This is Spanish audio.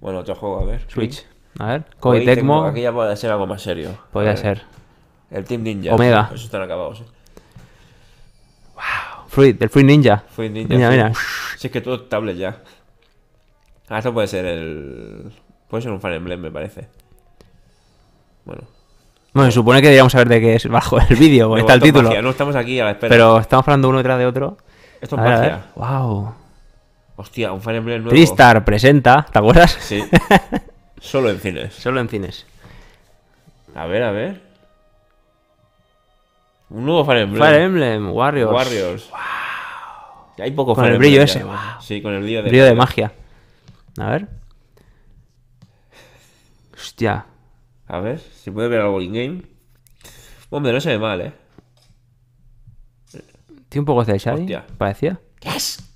Bueno, otro juego, a ver. Switch. A ver, Koei Tecmo. Aquí ya puede ser algo más serio. Podría ser. El Team Ninja. Omega. eso están acabados, sí. Wow. Fruit, el Fruit Ninja. Fruit Ninja. Mira, mira. Si es que todo tablet ya. Ah, esto puede ser el. Puede ser un Fire Emblem, me parece. Bueno. Bueno, se supone que deberíamos saber de qué es bajo el vídeo, o está el título. No estamos aquí a la espera. Pero estamos hablando uno detrás de otro. Esto es ver, Wow. Hostia, un Fire Emblem nuevo. Tristar presenta, ¿te acuerdas? Sí. Solo en cines. Solo en cines. A ver, a ver. Un nuevo Fire Emblem. Fire Emblem, Warriors. Warriors. Wow. Hay poco Con Fire el brillo ese, Sí, con el brillo de, brillo de magia. A ver. Hostia. A ver, si puede ver algo in-game. Hombre, no se ve mal, ¿eh? Tiene un poco de Hostia parecía. es?